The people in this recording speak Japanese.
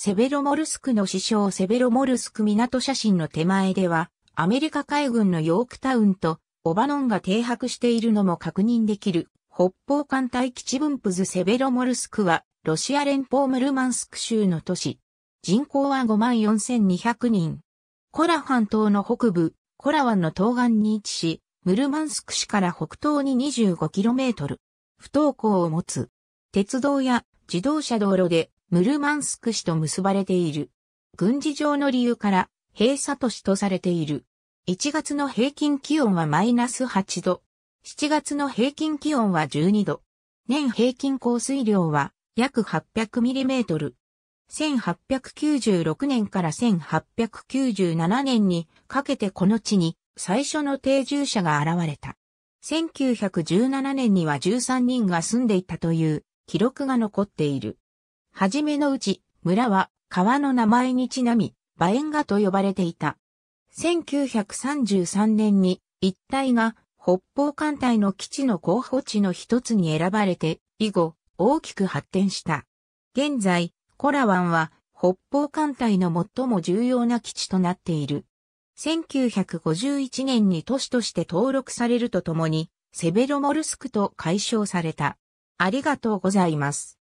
セベロモルスクの師匠セベロモルスク港写真の手前では、アメリカ海軍のヨークタウンとオバノンが停泊しているのも確認できる。北方艦隊基地分布図セベロモルスクは、ロシア連邦ムルマンスク州の都市。人口は54,200人。コラ半島の北部、コラ湾の東岸に位置し、ムルマンスク市から北東に 25km。不登校を持つ。鉄道や自動車道路でムルマンスク市と結ばれている。軍事上の理由から閉鎖都市とされている。1月の平均気温はマイナス8度。7月の平均気温は12度。年平均降水量は約8 0 0トル。1896年から1897年にかけてこの地に最初の定住者が現れた。1917年には13人が住んでいたという記録が残っている。はじめのうち、村は川の名前にちなみ、馬縁河と呼ばれていた。1933年に一帯が北方艦隊の基地の候補地の一つに選ばれて、以後、大きく発展した。現在、コラ湾は北方艦隊の最も重要な基地となっている。1951年に都市として登録されるとともに、セベロモルスクと解消された。ありがとうございます。